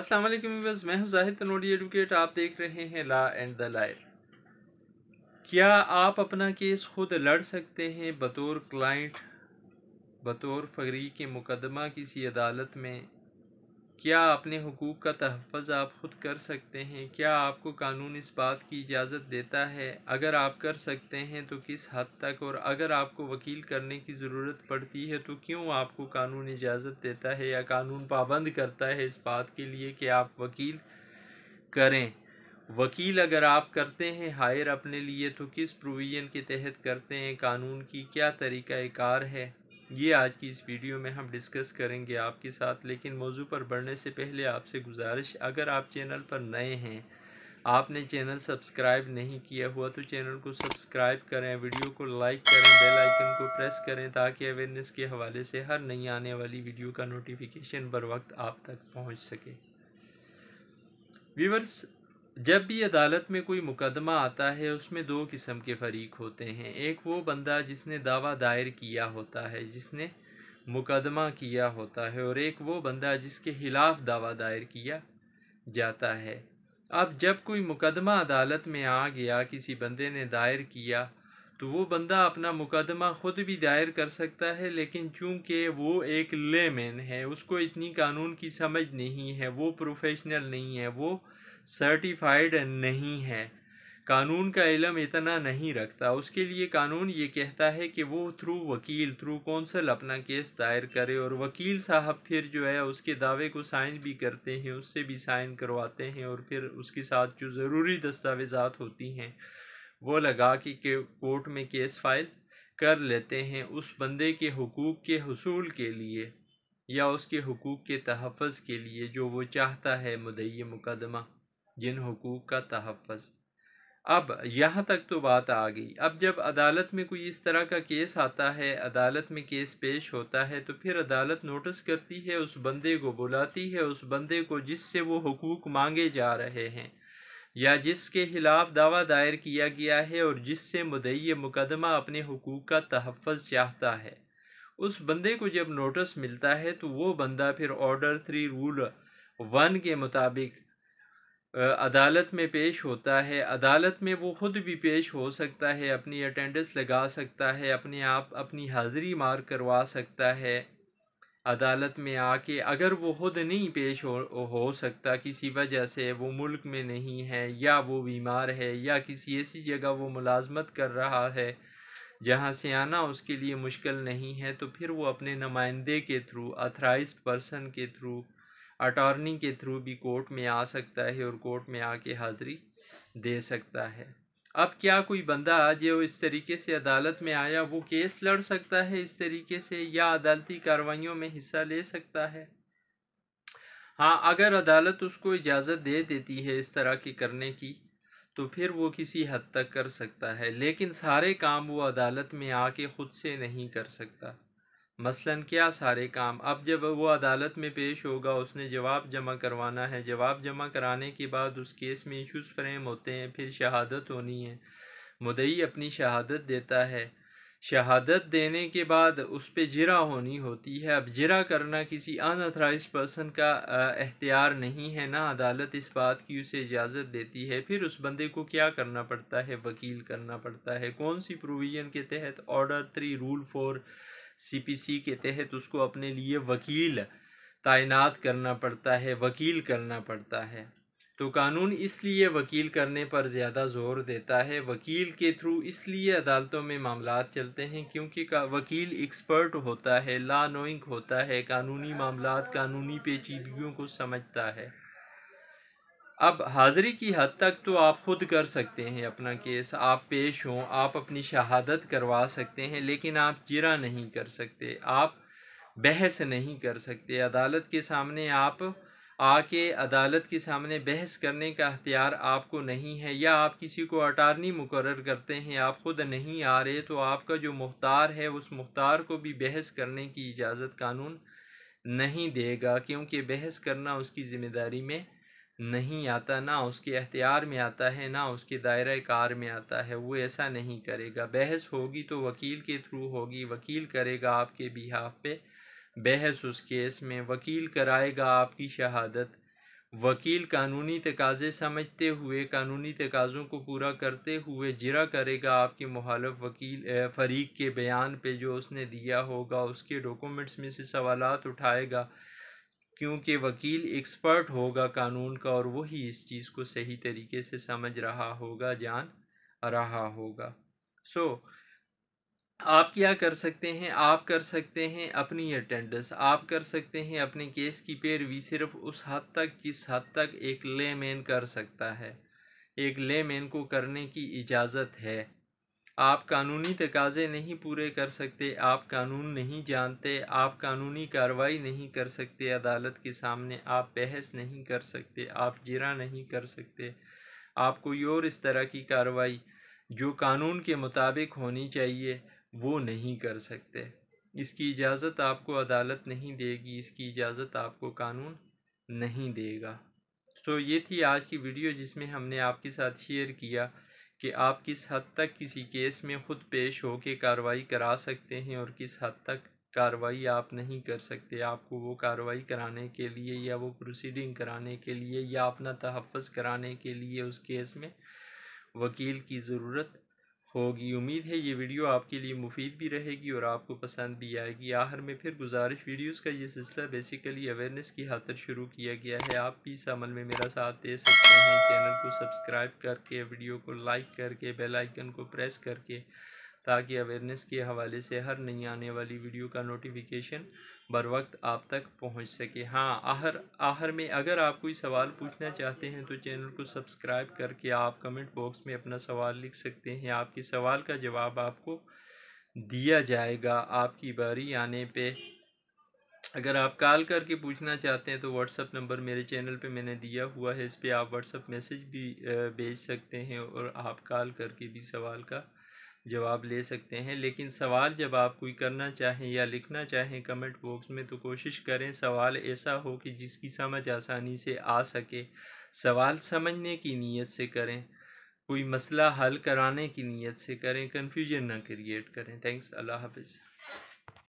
अस्सलाम वालेकुम व्यूअर्स मैं हूं जाहिद तनोडी एडवोकेट आप देख रहे हैं ला एंड द लायर क्या आप अपना केस खुद लड़ सकते हैं बतौर क्लाइंट बतौर फगरी के मुकदमा किसी अदालत में क्या अपने हकूक़ का तहफ़ आप ख़ुद कर सकते हैं क्या आपको कानून इस बात की इजाज़त देता है अगर आप कर सकते हैं तो किस हद तक और अगर आपको वकील करने की ज़रूरत पड़ती है तो क्यों आपको कानून इजाज़त देता है या कानून पाबंद करता है इस बात के लिए कि आप वकील करें वकील अगर आप करते हैं हायर अपने लिए तो किस प्रोविज़न के तहत करते हैं कानून की क्या तरीक़ाकार है ये आज की इस वीडियो में हम डिस्कस करेंगे आपके साथ लेकिन मौजू पर बढ़ने से पहले आपसे गुजारिश अगर आप चैनल पर नए हैं आपने चैनल सब्सक्राइब नहीं किया हुआ तो चैनल को सब्सक्राइब करें वीडियो को लाइक करें बेल आइकन को प्रेस करें ताकि अवेयरनेस के हवाले से हर नई आने वाली वीडियो का नोटिफिकेशन बर वक्त आप तक पहुंच सके व्यूवर्स जब भी अदालत में कोई मुकदमा आता है उसमें दो किस्म के फरीक होते हैं एक वो बंदा जिसने दावा दायर किया होता है जिसने मुकदमा किया होता है और एक वो बंदा जिसके ख़िलाफ़ दावा दायर किया जाता है अब जब कोई मुकदमा अदालत में आ गया किसी बंदे ने दायर किया तो वो बंदा अपना मुकदमा ख़ुद भी दायर कर सकता है लेकिन चूंकि वो एक लेमैन है उसको इतनी कानून की समझ नहीं है वो प्रोफेशनल नहीं है वो सर्टिफाइड नहीं है कानून का इलम इतना नहीं रखता उसके लिए कानून ये कहता है कि वो थ्रू वकील थ्रू कौंसल अपना केस दायर करे और वकील साहब फिर जो है उसके दावे को साइन भी करते हैं उससे भी साइन करवाते हैं और फिर उसके साथ जो ज़रूरी दस्तावेजात होती हैं वो लगा के कोर्ट में केस फाइल कर लेते हैं उस बंदे के हकूक़ के हसूल के लिए या उसके हकूक़ के तहफ़ के लिए जो वो चाहता है मुदय मुकदमा जिन हकूक़ का तहफ़ अब यहाँ तक तो बात आ गई अब जब अदालत में कोई इस तरह का केस आता है अदालत में केस पेश होता है तो फिर अदालत नोटिस करती है उस बंदे को बुलाती है उस बंदे को जिससे वो हकूक़ मांगे जा रहे हैं या जिसके खिलाफ दावा दायर किया गया है और जिससे मुदय मुकदमा अपने हकूक़ का तहफ़ चाहता है उस बंदे को जब नोटिस मिलता है तो वो बंदा फिर ऑर्डर थ्री रूल वन के मुताबिक अदालत में पेश होता है अदालत में वो ख़ुद भी पेश हो सकता है अपनी अटेंडेंस लगा सकता है अपने आप अपनी हाज़िरी मार करवा सकता है अदालत में आके अगर वो ख़ुद नहीं पेश हो हो सकता किसी वजह से वो मुल्क में नहीं है या वो बीमार है या किसी ऐसी जगह वो मुलाजमत कर रहा है जहाँ से आना उसके लिए मुश्किल नहीं है तो फिर वो अपने नुमाइंदे के थ्रू अथराइज पर्सन के थ्रू अटॉर्नी के थ्रू भी कोर्ट में आ सकता है और कोर्ट में आके हाज़िरी दे सकता है अब क्या कोई बंदा जो इस तरीके से अदालत में आया वो केस लड़ सकता है इस तरीके से या अदालती कार्रवाइयों में हिस्सा ले सकता है हाँ अगर अदालत उसको इजाज़त दे देती है इस तरह के करने की तो फिर वो किसी हद तक कर सकता है लेकिन सारे काम वो अदालत में आके ख़ुद से नहीं कर सकता मसलन क्या सारे काम अब जब वो अदालत में पेश होगा उसने जवाब जमा करवाना है जवाब जमा कराने के बाद उस केस में इशूज़ फ्रेम होते हैं फिर शहादत होनी है मुदई अपनी शहादत देता है शहादत देने के बाद उस पर जरा होनी होती है अब जरा करना किसी अनऑथराइज पर्सन का एहतियार नहीं है ना अदालत इस बात की उसे इजाज़त देती है फिर उस बंदे को क्या करना पड़ता है वकील करना पड़ता है कौन सी प्रोविज़न के तहत order three rule four CPC के तहत उसको अपने लिए वकील तैनात करना पड़ता है वकील करना पड़ता है तो कानून इसलिए वकील करने पर ज़्यादा जोर देता है वकील के थ्रू इसलिए अदालतों में मामला चलते हैं क्योंकि का वकील एक्सपर्ट होता है ला नोइंग होता है कानूनी मामला कानूनी पेचीदगियों को समझता है अब हाज़री की हद तक तो आप ख़ुद कर सकते हैं अपना केस आप पेश हों आप अपनी शहादत करवा सकते हैं लेकिन आप जिरा नहीं कर सकते आप बहस नहीं कर सकते अदालत के सामने आप आके अदालत के सामने बहस करने का अख्तियार आपको नहीं है या आप किसी को अटारनी मुकर करते हैं आप ख़ुद नहीं आ रहे तो आपका जो मुख्तार है उस मुख्तार को भी बहस करने की इजाज़त कानून नहीं देगा क्योंकि बहस करना उसकी ज़िम्मेदारी में नहीं आता ना उसके अख्तियार में आता है ना उसके दायरा कार में आता है वो ऐसा नहीं करेगा बहस होगी तो वकील के थ्रू होगी वकील करेगा आपके बिहाफ पे बहस उस केस में वकील कराएगा आपकी शहादत वकील कानूनी तकाज़े समझते हुए कानूनी तकाज़ों को पूरा करते हुए जरा करेगा आपके मुहालफ वकील फरीक के बयान पे जो उसने दिया होगा उसके डॉक्यूमेंट्स में से सवाल उठाएगा क्योंकि वकील एक्सपर्ट होगा कानून का और वही इस चीज़ को सही तरीके से समझ रहा होगा जान रहा होगा सो so, आप क्या कर सकते हैं आप कर सकते हैं अपनी अटेंडेंस आप कर सकते हैं अपने केस की पैरवी सिर्फ उस हद तक किस हद तक एक लेमैन कर सकता है एक लेमैन को करने की इजाज़त है आप कानूनी तकाजे नहीं पूरे कर सकते आप कानून नहीं जानते आप कानूनी कार्रवाई नहीं कर सकते अदालत के सामने आप बहस नहीं कर सकते आप जिरा नहीं कर सकते आप कोई और इस तरह की कार्रवाई जो कानून के मुताबिक होनी चाहिए वो नहीं कर सकते इसकी इजाज़त आपको अदालत नहीं देगी इसकी इजाज़त आपको कानून नहीं देगा तो ये थी आज की वीडियो जिसमें हमने आपके साथ शेयर किया कि आप किस हद तक किसी केस में ख़ुद पेश हो के कार्रवाई करा सकते हैं और किस हद तक कार्रवाई आप नहीं कर सकते आपको वो कार्रवाई कराने के लिए या वो प्रोसीडिंग कराने के लिए या अपना तहफ़ कराने के लिए उस केस में वकील की ज़रूरत होगी उम्मीद है ये वीडियो आपके लिए मुफीद भी रहेगी और आपको पसंद भी आएगी आखिर में फिर गुजारिश वीडियोस का ये सिलसिला बेसिकली अवेयरनेस की हाथर शुरू किया गया है आप भी इस अमल में मेरा साथ दे सकते हैं चैनल को सब्सक्राइब करके वीडियो को लाइक करके बेल आइकन को प्रेस करके ताकि अवेयरनेस के हवाले से हर नई आने वाली वीडियो का नोटिफिकेशन बर वक्त आप तक पहुंच सके हाँ आहर आहर में अगर आप कोई सवाल पूछना चाहते हैं तो चैनल को सब्सक्राइब करके आप कमेंट बॉक्स में अपना सवाल लिख सकते हैं आपके सवाल का जवाब आपको दिया जाएगा आपकी बारी आने पे अगर आप कॉल करके पूछना चाहते हैं तो व्हाट्सअप नंबर मेरे चैनल पे मैंने दिया हुआ है इस पर आप व्हाट्सअप मैसेज भी भेज सकते हैं और आप कॉल करके भी सवाल का जवाब ले सकते हैं लेकिन सवाल जब आप कोई करना चाहें या लिखना चाहें कमेंट बॉक्स में तो कोशिश करें सवाल ऐसा हो कि जिसकी समझ आसानी से आ सके सवाल समझने की नीयत से करें कोई मसला हल कराने की नीयत से करें कन्फ्यूजन ना क्रिएट करें थैंक्स अल्लाह हाफिज़